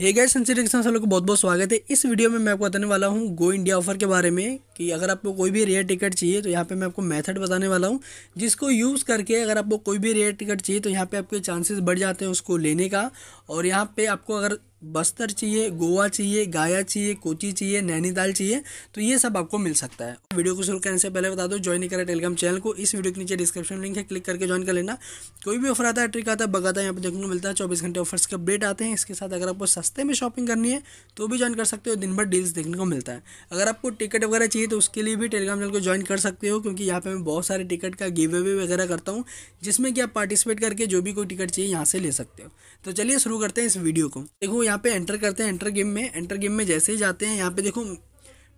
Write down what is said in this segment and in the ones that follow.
हे gas सिंसिटेक्शन सब लोग को बहुत बहुत स्वागत है इस वीडियो में मैं आपको बताने वाला हूँ गो इंडिया ऑफर के बारे में कि अगर आपको कोई भी रेयर टिकट चाहिए तो यहाँ पे मैं आपको मेथड बताने वाला हूँ जिसको यूज़ करके अगर आपको कोई भी रेयर टिकट चाहिए तो यहाँ पे आपके चांसेस बढ़ जाते हैं उसको लेने का और यहाँ पे आपको अगर बस्तर चाहिए गोवा चाहिए गाया चाहिए कोची चाहिए नैनीताल चाहिए तो ये सब आपको मिल सकता है वीडियो को शुरू करने से पहले बता दो ज्वाइन नहीं करा टेलीग्राम चैनल को इस वीडियो के नीचे डिस्क्रिप्शन लिंक है क्लिक करके ज्वाइन कर लेना कोई भी ऑफर आता है ट्रिक आता है बगाता है यहाँ पर देखने को मिलता है चौबीस घंटे ऑफर्स के अपडेट आते हैं इसके साथ अगर आपको सस्ते में शॉपिंग करनी है तो भी ज्वाइन कर सकते हो दिन भर डील्स देखने को मिलता है अगर आपको टिकट वगैरह चाहिए तो उसके लिए भी टेलीग्राम चैनल को ज्वाइन कर सकते हो क्योंकि यहाँ पर मैं बहुत सारे टिकट का गिव अवे वगैरह करता हूँ जिसमें कि आप पार्टिसिपेट करके जो भी कोई टिकट चाहिए यहाँ से ले सकते हो तो चलिए शुरू करते हैं इस वीडियो को देखो यहाँ पे एंटर करते हैं एंटर गेम में एंटर गेम में जैसे ही जाते हैं यहाँ पे देखो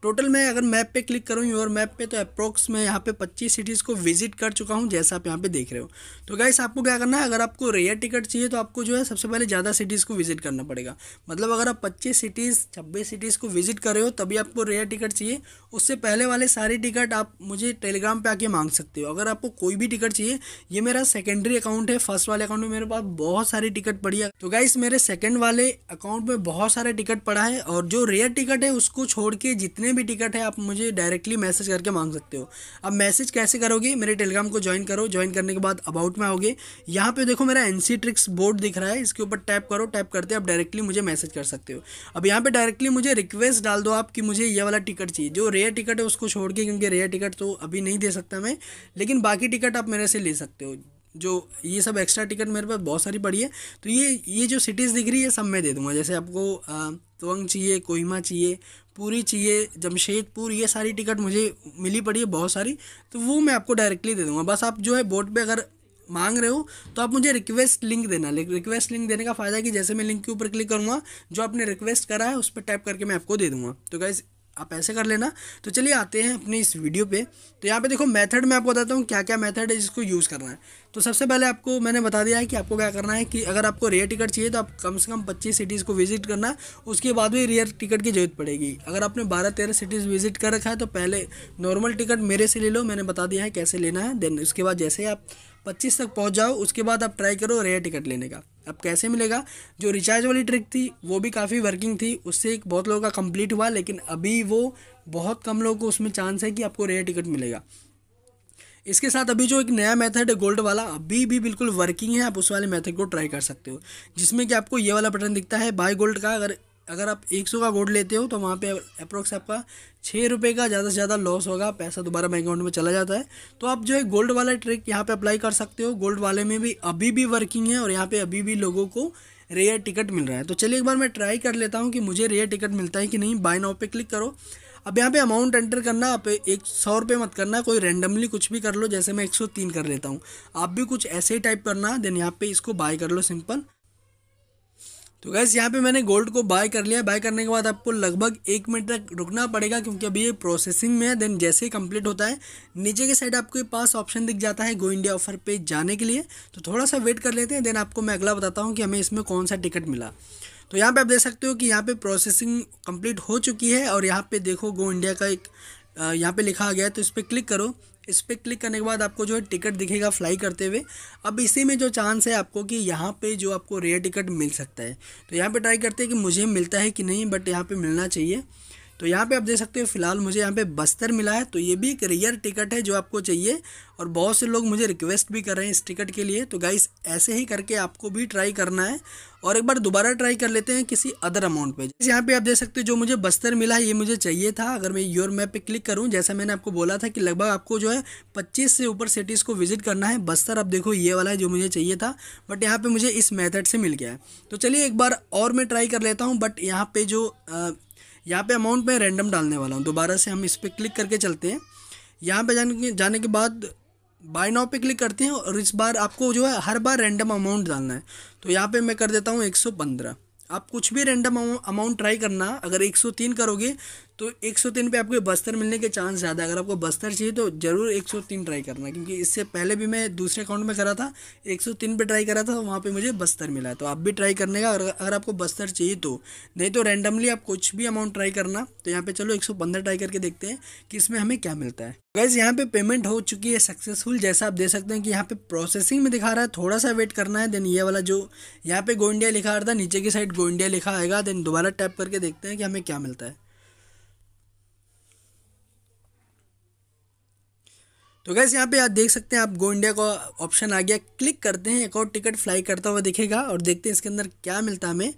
टोटल मैं अगर मैप पे क्लिक करूँ योर मैप पे तो अप्रोक्स मैं यहाँ पे 25 सिटीज़ को विजिट कर चुका हूँ जैसा आप यहाँ पे देख रहे हो तो गाइस आपको क्या करना है अगर आपको रेयर टिकट चाहिए तो आपको जो है सबसे पहले ज़्यादा सिटीज़ को विजिट करना पड़ेगा मतलब अगर आप पच्चीस सिटीज़ छब्बीस सिटीज़ को विजिट कर रहे हो तभी आपको रेयर टिकट चाहिए उससे पहले वाले सारे टिकट आप मुझे टेलीग्राम पर आके मांग सकते हो अगर आपको कोई भी टिकट चाहिए ये मेरा सेकेंडरी अकाउंट है फर्स्ट वाले अकाउंट में मेरे पास बहुत सारी टिकट पड़ी है तो गाइस मेरे सेकेंड वाले अकाउंट में बहुत सारे टिकट पड़ा है और जो रेयर टिकट है उसको छोड़ के जितने जितने भी टिकट है आप मुझे डायरेक्टली मैसेज करके मांग सकते हो अब मैसेज कैसे करोगे मेरे टेलीग्राम को ज्वाइन करो ज्वाइन करने के बाद अबाउट में आओगे यहाँ पे देखो मेरा एनसी ट्रिक्स बोर्ड दिख रहा है इसके ऊपर टैप करो टैप करते आप डायरेक्टली मुझे मैसेज कर सकते हो अब यहाँ पर डायरेक्टली मुझे रिक्वेस्ट डाल दो आप कि मुझे ये वाला टिकट चाहिए जो रेयर टिकट है उसको छोड़ के क्योंकि रेयर टिकट तो अभी नहीं दे सकता मैं लेकिन बाकी टिकट आप मेरे से ले सकते हो जो ये सब एक्स्ट्रा टिकट मेरे पास बहुत सारी पड़ी है तो ये ये जो सिटीज़ दिख रही है सब मैं दे दूंगा जैसे आपको तवंग चाहिए कोहिमा चाहिए पूरी चाहिए जमशेदपुर ये सारी टिकट मुझे मिली पड़ी है बहुत सारी तो वो मैं आपको डायरेक्टली दे दूंगा बस आप जो है बोर्ड पे अगर मांग रहे हो तो आप मुझे रिक्वेस्ट लिंक देना रिक्वेस्ट लिंक देने का फ़ायदा है कि जैसे मैं लिंक के ऊपर क्लिक करूँगा जो आपने रिक्वेस्ट करा है उस पर टैप करके मैं आपको दे दूँगा तो कैसे आप ऐसे कर लेना तो चलिए आते हैं अपनी इस वीडियो पे तो यहाँ पे देखो मेथड मैं आपको बताता हूँ क्या क्या मेथड है जिसको यूज़ करना है तो सबसे पहले आपको मैंने बता दिया है कि आपको क्या करना है कि अगर आपको रेयर टिकट चाहिए तो आप कम से कम पच्चीस सिटीज़ को विजिट करना उसके बाद भी रेयर टिकट की ज़रूरत पड़ेगी अगर आपने बारह तेरह सिटीज़ विजिट कर रखा है तो पहले नॉर्मल टिकट मेरे से ले लो मैंने बता दिया है कैसे लेना है देन उसके बाद जैसे आप पच्चीस तक पहुँच जाओ उसके बाद आप ट्राई करो रेयर टिकट लेने का अब कैसे मिलेगा जो रिचार्ज वाली ट्रिक थी वो भी काफ़ी वर्किंग थी उससे एक बहुत लोगों का कंप्लीट हुआ लेकिन अभी वो बहुत कम लोगों को उसमें चांस है कि आपको रेयर टिकट मिलेगा इसके साथ अभी जो एक नया मेथड है गोल्ड वाला अभी भी बिल्कुल वर्किंग है आप उस वाले मेथड को ट्राई कर सकते हो जिसमें कि आपको ये वाला बटन दिखता है बाय गोल्ड का अगर अगर आप एक सौ का गोल्ड लेते हो तो वहाँ पे अप्रोक्स आपका छः रुपये का ज़्यादा से ज़्यादा लॉस होगा पैसा दोबारा बैंक अकाउंट में चला जाता है तो आप जो है गोल्ड वाला ट्रिक यहाँ पे अप्लाई कर सकते हो गोल्ड वाले में भी अभी भी वर्किंग है और यहाँ पे अभी भी लोगों को रेयर टिकट मिल रहा है तो चलिए एक बार मैं ट्राई कर लेता हूँ कि मुझे रेयर टिकट मिलता है कि नहीं बाय नाउ पे क्लिक करो अब यहाँ पे अमाउंट एंटर करना आप एक सौ रुपये मत करना कोई रेंडमली कुछ भी कर लो जैसे मैं एक सौ तीन कर लेता हूँ आप भी कुछ ऐसे ही टाइप करना देन यहाँ पे इसको बाय कर लो सिंपल तो गैस यहाँ पे मैंने गोल्ड को बाय कर लिया बाय करने के बाद आपको लगभग एक मिनट तक रुकना पड़ेगा क्योंकि अभी ये प्रोसेसिंग में है देन जैसे ही कंप्लीट होता है नीचे के साइड आपके पास ऑप्शन दिख जाता है गो इंडिया ऑफर पे जाने के लिए तो थोड़ा सा वेट कर लेते हैं देन आपको मैं अगला बताता हूँ कि हमें इसमें कौन सा टिकट मिला तो यहाँ पर आप देख सकते हो कि यहाँ पर प्रोसेसिंग कम्प्लीट हो चुकी है और यहाँ पर देखो गो इंडिया का एक यहाँ पर लिखा गया है तो इस पर क्लिक करो इस पर क्लिक करने के बाद आपको जो है टिकट दिखेगा फ्लाई करते हुए अब इसी में जो चांस है आपको कि यहाँ पे जो आपको रेयर टिकट मिल सकता है तो यहाँ पे ट्राई करते हैं कि मुझे मिलता है कि नहीं बट यहाँ पे मिलना चाहिए तो यहाँ पे आप देख सकते हो फिलहाल मुझे यहाँ पे बस्तर मिला है तो ये भी एक रेयर टिकट है जो आपको चाहिए और बहुत से लोग मुझे रिक्वेस्ट भी कर रहे हैं इस टिकट के लिए तो गाइस ऐसे ही करके आपको भी ट्राई करना है और एक बार दोबारा ट्राई कर लेते हैं किसी अदर अमाउंट पे जैसे यहाँ पे आप देख सकते हो जो मुझे बस्तर मिला है ये मुझे चाहिए था अगर मैं योर मैप पे क्लिक करूँ जैसा मैंने आपको बोला था कि लगभग आपको जो है पच्चीस से ऊपर सिटीज़ को विजिट करना है बस्तर आप देखो ये वाला है जो मुझे चाहिए था बट यहाँ पर मुझे इस मैथड से मिल गया है तो चलिए एक बार और मैं ट्राई कर लेता हूँ बट यहाँ पर जो यहाँ पे अमाउंट मैं रैंडम डालने वाला हूँ दोबारा से हम इस पर क्लिक करके चलते हैं यहाँ पे जाने के जाने के बाद बाय नाव पे क्लिक करते हैं और इस बार आपको जो है हर बार रैंडम अमाउंट डालना है तो यहाँ पे मैं कर देता हूँ 115 आप कुछ भी रैंडम अमाउंट ट्राई करना अगर 103 करोगे तो 103 पे आपको बस्तर मिलने के चांस ज़्यादा अगर आपको बस्तर चाहिए तो ज़रूर 103 ट्राई करना क्योंकि इससे पहले भी मैं दूसरे अकाउंट में करा था 103 पे ट्राई करा था तो वहाँ पे मुझे बस्तर मिला तो आप भी ट्राई करने का अगर, अगर आपको बस्तर चाहिए तो नहीं तो रैंडमली आप कुछ भी अमाउंट ट्राई करना तो यहाँ पर चलो एक ट्राई करके देखते हैं कि इसमें हमें क्या मिलता है गैस यहाँ पे पेमेंट हो चुकी है सक्सेसफुल जैसा आप दे सकते हैं कि यहाँ पे प्रोसेसिंग में दिखा रहा है थोड़ा सा वेट करना है देन ये वाला जो यहाँ पे गो इंडिया लिखा रहा था नीचे की साइड गो इंडिया लिखा आएगा देन दोबारा टैप करके देखते हैं कि हमें क्या मिलता है तो गैस यहाँ पे आप देख सकते हैं आप गो इंडिया का ऑप्शन आ गया क्लिक करते हैं एक और टिकट फ्लाई करता हुआ दिखेगा और देखते हैं इसके अंदर क्या मिलता है हमें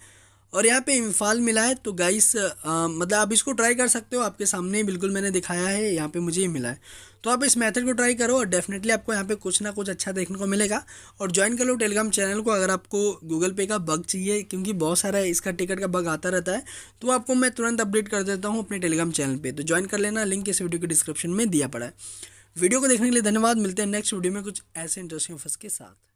और यहाँ पे इम्फाल मिला है तो गाइस मतलब आप इसको ट्राई कर सकते हो आपके सामने बिल्कुल मैंने दिखाया है यहाँ पे मुझे ही मिला है तो आप इस मेथड को ट्राई करो और डेफिनेटली आपको यहाँ पे कुछ ना कुछ अच्छा देखने को मिलेगा और ज्वाइन कर लो टेलीग्राम चैनल को अगर आपको गूगल पे का बग चाहिए क्योंकि बहुत सारा इसका टिकट का बग आता रहता है तो आपको मैं तुरंत अपडेट कर देता हूँ अपने टेलीग्राम चैनल पर तो ज्वाइन कर लेना लिंक इस वीडियो के डिस्क्रिप्शन में दिया पड़ा है वीडियो को देखने के लिए धन्यवाद मिलते हैं नेक्स्ट वीडियो में कुछ ऐसे इंटरेस्टिंग ऑफर्स के साथ